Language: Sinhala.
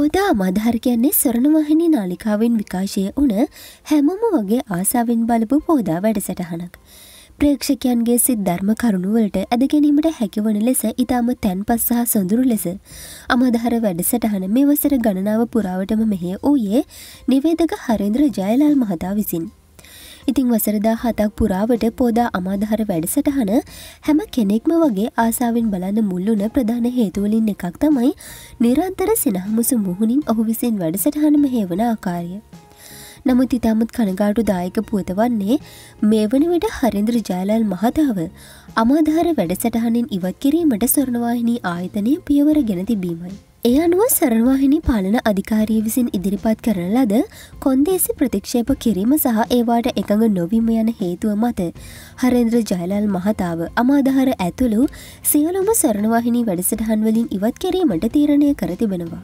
සෝදා මධාර කියන්නේ ස්වරණවාහිනි නාලිකාවෙන් විකාශය වන හැමම වගේ ආසාවෙන් බලපු පෝදා වැඩසටහනක්. ප්‍රේක්ෂකයන්ගේ සිත් ධර්ම කරුණුවලට ඇද ගැනීමට හැකිවන ලෙස ඉතාම තැන් පස්සහ සොඳුරු ලෙස අමදහර වැඩසටහන මෙවසර ගණනාව පුරාවටම මෙහේ වූයේ නිවේදක හරේන්ද්‍ර ජයලල් මහතා විසින්. ඉතිං වසරදා හතක් පුරාවට පෝදා අමාධහර වැඩසටහන හැම කෙනෙක්ම වගේ ආසාාවෙන් බලන්න මුල්ලුන ප්‍රධාන හේතුවලින් එකක් තමයි නිරන්තර සිනහමුසු මුහුණින් ඔහු විසින් වැඩසටහනම හේවන ආකාරය. නමුත් ඉතාමත් කනගාටු දායක පුවත වන්නේ මේ වනවිට හරින්ද්‍ර ජයලල් මහතාව අමාධහර වැඩසටහනින් ඉවත් කිරීමට ස්වර්ණවාහිනී ආයතනය පියවර ගෙන තිබීමයි. ඒ අනුව සරවාහිනි පාලන අධිකාරය විසින් ඉදිරිපත් කරන ලද කොන්දේසි ප්‍රතික්ෂේප කිරීම සහ ඒවාට එකඟ නොවීම යන හේතුව මත හරෙන්ද්‍ර ජයලල් මහතාව අමාදහර ඇතුළු සියලුම සරණවාහිනි වැඩසටහන්වලින් ඉවත් කිරීමට තීරණය කර තිබෙනවා.